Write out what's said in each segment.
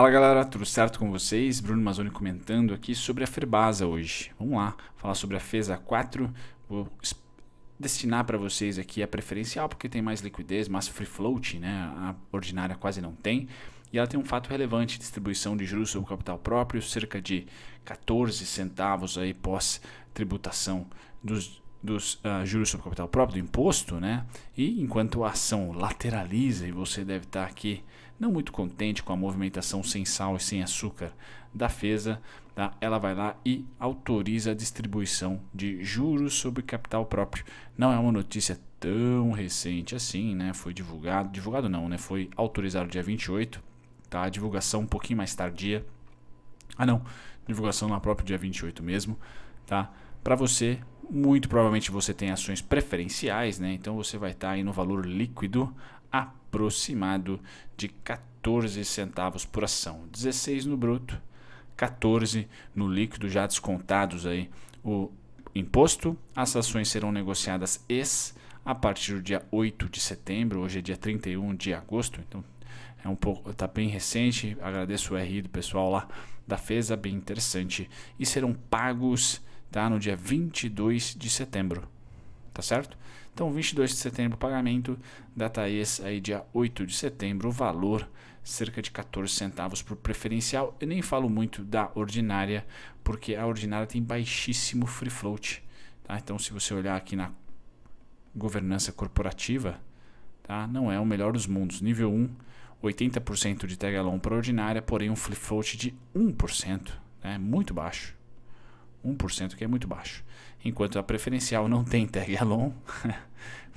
Fala galera, tudo certo com vocês? Bruno Mazzoni comentando aqui sobre a Ferbasa hoje. Vamos lá, falar sobre a FESA 4. Vou destinar para vocês aqui a preferencial porque tem mais liquidez, mas free float, né? A ordinária quase não tem. E ela tem um fato relevante, distribuição de juros sobre capital próprio, cerca de 14 centavos aí pós tributação dos dos uh, juros sobre capital próprio, do imposto, né? E enquanto a ação lateraliza, e você deve estar aqui não muito contente com a movimentação sem sal e sem açúcar da FESA, tá? ela vai lá e autoriza a distribuição de juros sobre capital próprio. Não é uma notícia tão recente assim, né? Foi divulgado, divulgado não, né? Foi autorizado dia 28, tá? A divulgação um pouquinho mais tardia. Ah não, divulgação na própria dia 28 mesmo, tá? Para você muito provavelmente você tem ações preferenciais, né? Então você vai estar aí no valor líquido aproximado de 14 centavos por ação. 16 no bruto, 14 no líquido já descontados aí o imposto. As ações serão negociadas ex a partir do dia 8 de setembro, hoje é dia 31 de agosto, então é um pouco, tá bem recente. Agradeço o RI do pessoal lá da FESA, bem interessante. E serão pagos tá? No dia 22 de setembro, tá certo? Então, 22 de setembro, pagamento data Thaís, aí dia 8 de setembro, o valor cerca de 14 centavos por preferencial. Eu nem falo muito da ordinária, porque a ordinária tem baixíssimo free float, tá? Então, se você olhar aqui na governança corporativa, tá? Não é o melhor dos mundos. Nível 1, 80% de tag along para ordinária, porém um free float de 1%, né? Muito baixo. 1%, que é muito baixo. Enquanto a preferencial não tem tag along,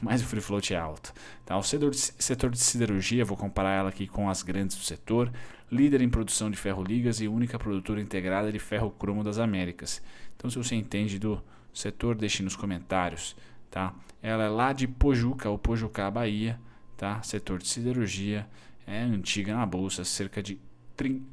mas o free float é alto. Tá? O setor de, setor de siderurgia, vou comparar ela aqui com as grandes do setor, líder em produção de ferro ligas e única produtora integrada de ferro cromo das Américas. Então, se você entende do setor, deixe nos comentários. Tá? Ela é lá de Pojuca, ou Pojuca Bahia, tá? setor de siderurgia, é antiga na bolsa, cerca de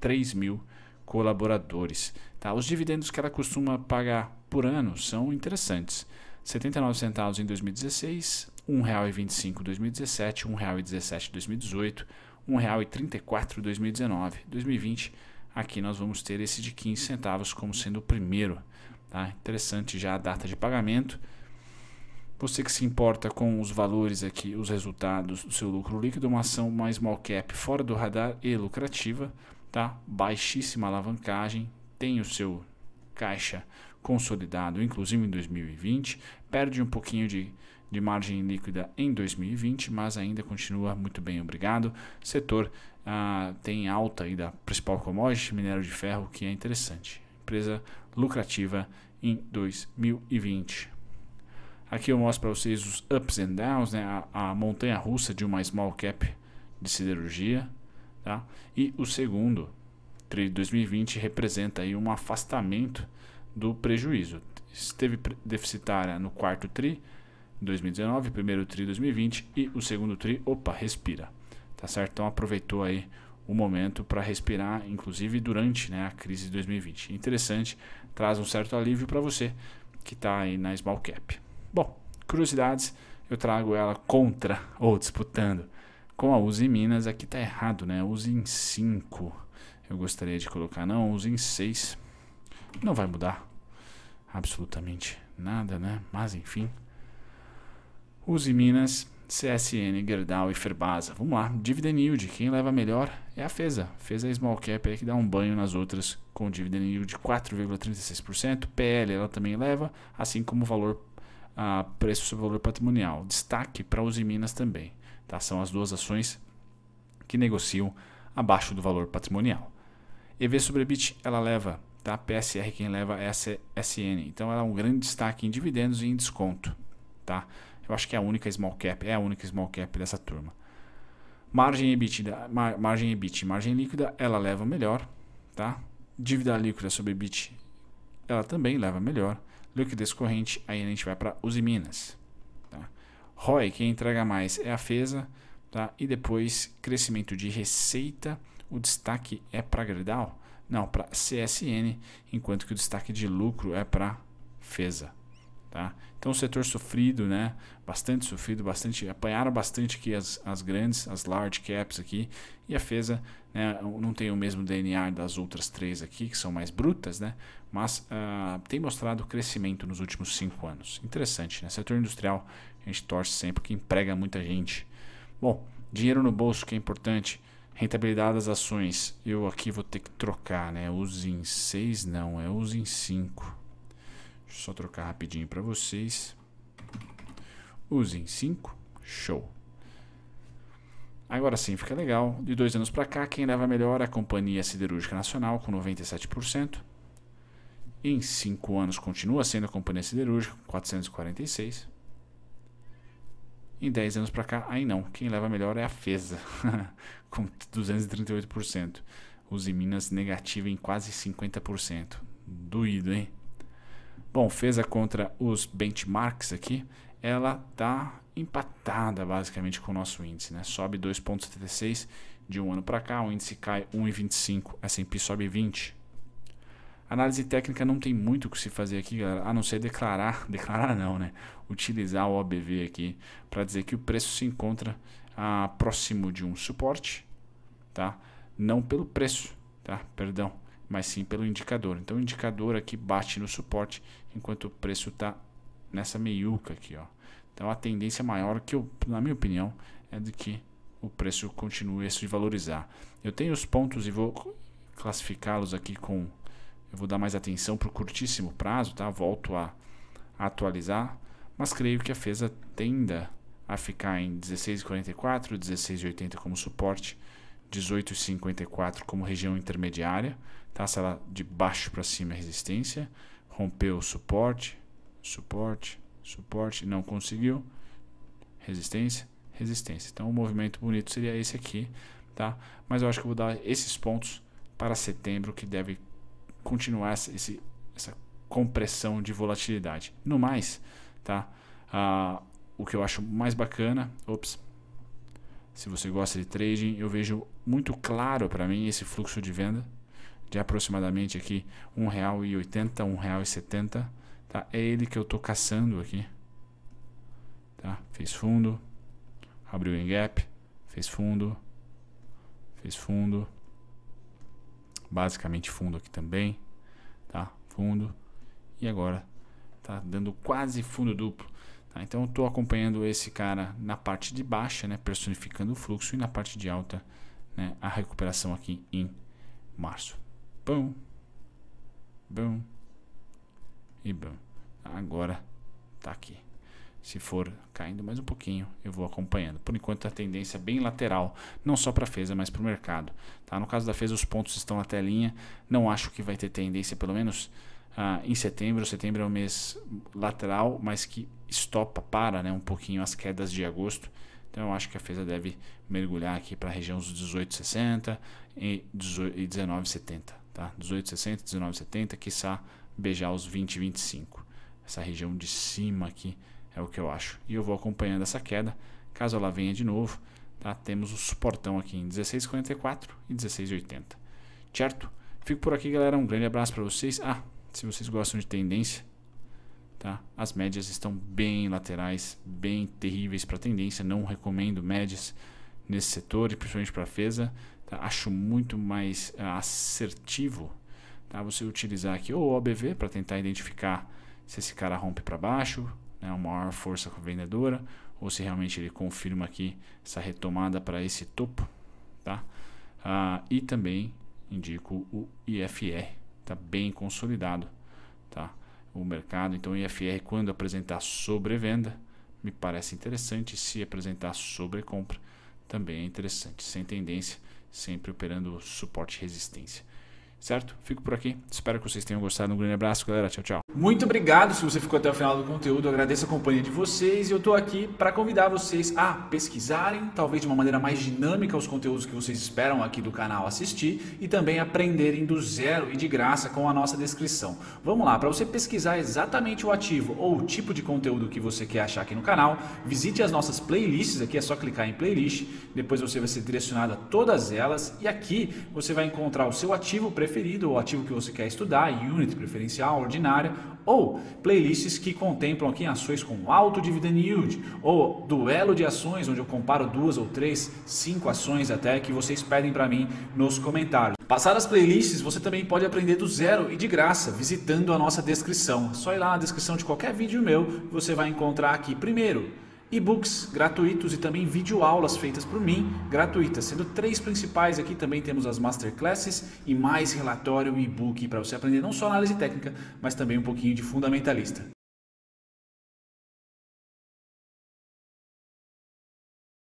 3 mil colaboradores. Tá? Os dividendos que ela costuma pagar por ano são interessantes. R$ centavos em 2016, R$ 1,25 em 2017, R$ 1,17 em 2018, R$ 1,34 em 2019. 2020, aqui nós vamos ter esse de 15 centavos como sendo o primeiro. Tá? Interessante já a data de pagamento. Você que se importa com os valores aqui, os resultados do seu lucro líquido, uma ação mais small cap fora do radar e lucrativa tá? Baixíssima alavancagem, tem o seu caixa consolidado, inclusive em 2020, perde um pouquinho de, de margem líquida em 2020, mas ainda continua muito bem, obrigado. Setor ah, tem alta aí da principal commodity, minério de ferro, que é interessante. Empresa lucrativa em 2020. Aqui eu mostro para vocês os ups and downs, né? a, a montanha russa de uma small cap de siderurgia. Tá? E o segundo TRI 2020 representa aí um afastamento do prejuízo. Esteve deficitária no quarto TRI 2019, primeiro TRI 2020 e o segundo TRI, opa, respira. Tá certo? Então aproveitou aí o momento para respirar, inclusive durante né, a crise de 2020. Interessante, traz um certo alívio para você que está aí na small cap. Bom, curiosidades, eu trago ela contra ou disputando com a Use Minas, aqui está errado, né? Use em 5. Eu gostaria de colocar, não, use em 6. Não vai mudar absolutamente nada, né? Mas enfim. Use Minas, CSN, Gerdau e Ferbasa. Vamos lá, dividend yield, quem leva melhor é a FESA. FESA é small cap aí é que dá um banho nas outras com dividend yield de 4,36%, PL ela também leva, assim como o valor a preço sobre valor patrimonial. Destaque para Use Minas também. Tá? São as duas ações que negociam abaixo do valor patrimonial. EV sobre BIT, ela leva, tá? PSR quem leva é a SN. Então ela é um grande destaque em dividendos e em desconto, tá? Eu acho que é a única small cap, é a única small cap dessa turma. Margem EBITDA, mar, margem EBIT, margem líquida, ela leva melhor, tá? Dívida líquida sobre EBIT, ela também leva melhor. Liquidez corrente, aí a gente vai para Usiminas. Minas. ROI, quem entrega mais é a FESA, tá? E depois crescimento de receita, o destaque é para Gerdau? Não, para CSN, enquanto que o destaque de lucro é para FESA. Tá? Então, o setor sofrido, né? bastante sofrido, bastante apanharam bastante aqui as, as grandes, as large caps aqui, e a FESA né, não tem o mesmo DNA das outras três aqui, que são mais brutas, né? mas uh, tem mostrado crescimento nos últimos cinco anos. Interessante, né? setor industrial a gente torce sempre, que emprega muita gente. Bom, dinheiro no bolso que é importante, rentabilidade das ações, eu aqui vou ter que trocar, né? use em 6 não, é use em 5 Deixa eu só trocar rapidinho para vocês. Usem 5. Show. Agora sim, fica legal. De dois anos para cá, quem leva melhor é a Companhia Siderúrgica Nacional, com 97%. Em cinco anos, continua sendo a Companhia Siderúrgica, com 446. Em 10 anos para cá, aí não. Quem leva melhor é a FESA, com 238%. Use Minas negativa em quase 50%. Doído, hein? Bom, fez a contra os benchmarks aqui, ela está empatada basicamente com o nosso índice, né? Sobe 2,76 de um ano para cá, o índice cai 1,25, S&P sobe 20. Análise técnica não tem muito o que se fazer aqui, galera, a não ser declarar, declarar não, né? Utilizar o OBV aqui para dizer que o preço se encontra ah, próximo de um suporte, tá? Não pelo preço, tá? Perdão mas sim pelo indicador. Então o indicador aqui bate no suporte enquanto o preço está nessa meiuca aqui, ó. Então a tendência maior que eu, na minha opinião, é de que o preço continue a se valorizar. Eu tenho os pontos e vou classificá-los aqui com eu vou dar mais atenção para o curtíssimo prazo, tá? Volto a, atualizar, mas creio que a FESA tenda a ficar em 16,44, 16,80 como suporte 18,54 como região intermediária, tá? Se ela de baixo para cima é resistência, rompeu o suporte, suporte, suporte, não conseguiu, resistência, resistência. Então o um movimento bonito seria esse aqui, tá? Mas eu acho que eu vou dar esses pontos para setembro que deve continuar esse, essa compressão de volatilidade. No mais, tá? Ah, o que eu acho mais bacana, ops, se você gosta de trading, eu vejo muito claro para mim esse fluxo de venda de aproximadamente aqui R$ 1,80, R$ 1,70, tá? É ele que eu tô caçando aqui. Tá? Fez fundo, abriu em gap, fez fundo, fez fundo, basicamente fundo aqui também, tá? Fundo e agora tá dando quase fundo duplo. Tá? Então eu estou acompanhando esse cara na parte de baixa, né, personificando o fluxo, e na parte de alta né, a recuperação aqui em março. Bum, bum e bum. Agora está aqui. Se for caindo mais um pouquinho, eu vou acompanhando. Por enquanto, a tendência é bem lateral, não só para a FESA, mas para o mercado. Tá? No caso da FESA, os pontos estão na telinha. Não acho que vai ter tendência, pelo menos ah, em setembro. Setembro é um mês lateral, mas que estopa, para né, um pouquinho as quedas de agosto. Então eu acho que a Feza deve mergulhar aqui para a região dos 18,60 e 19,70. Tá? 18,60, 19,70, quiçá beijar os 20,25. Essa região de cima aqui é o que eu acho. E eu vou acompanhando essa queda, caso ela venha de novo, tá? temos o suportão aqui em 16,44 e 16,80. Certo? Fico por aqui, galera. Um grande abraço para vocês. Ah, se vocês gostam de tendência, tá? As médias estão bem laterais, bem terríveis para tendência. Não recomendo médias nesse setor, principalmente para FESA. Tá? Acho muito mais uh, assertivo tá? você utilizar aqui o OBV para tentar identificar se esse cara rompe para baixo, né? uma maior força vendedora, ou se realmente ele confirma aqui essa retomada para esse topo. Tá? Uh, e também indico o IFR está bem consolidado, tá? O mercado, então, IFR quando apresentar sobrevenda, me parece interessante, se apresentar sobrecompra, também é interessante. Sem tendência, sempre operando suporte e resistência certo? Fico por aqui. Espero que vocês tenham gostado. Um grande abraço, galera. Tchau, tchau. Muito obrigado se você ficou até o final do conteúdo. Eu agradeço a companhia de vocês e eu estou aqui para convidar vocês a pesquisarem, talvez de uma maneira mais dinâmica, os conteúdos que vocês esperam aqui do canal assistir e também aprenderem do zero e de graça com a nossa descrição. Vamos lá, para você pesquisar exatamente o ativo ou o tipo de conteúdo que você quer achar aqui no canal, visite as nossas playlists aqui, é só clicar em playlist, depois você vai ser direcionado a todas elas e aqui você vai encontrar o seu ativo preferido preferido, o ativo que você quer estudar, unit preferencial, ordinária, ou playlists que contemplam aqui ações com alto dividend yield, ou duelo de ações, onde eu comparo duas ou três, cinco ações até, que vocês pedem para mim nos comentários. Passar as playlists, você também pode aprender do zero e de graça, visitando a nossa descrição. É só ir lá na descrição de qualquer vídeo meu, você vai encontrar aqui primeiro e-books gratuitos e também videoaulas feitas por mim, gratuitas, sendo três principais aqui também temos as masterclasses e mais relatório e e-book para você aprender não só análise técnica, mas também um pouquinho de fundamentalista.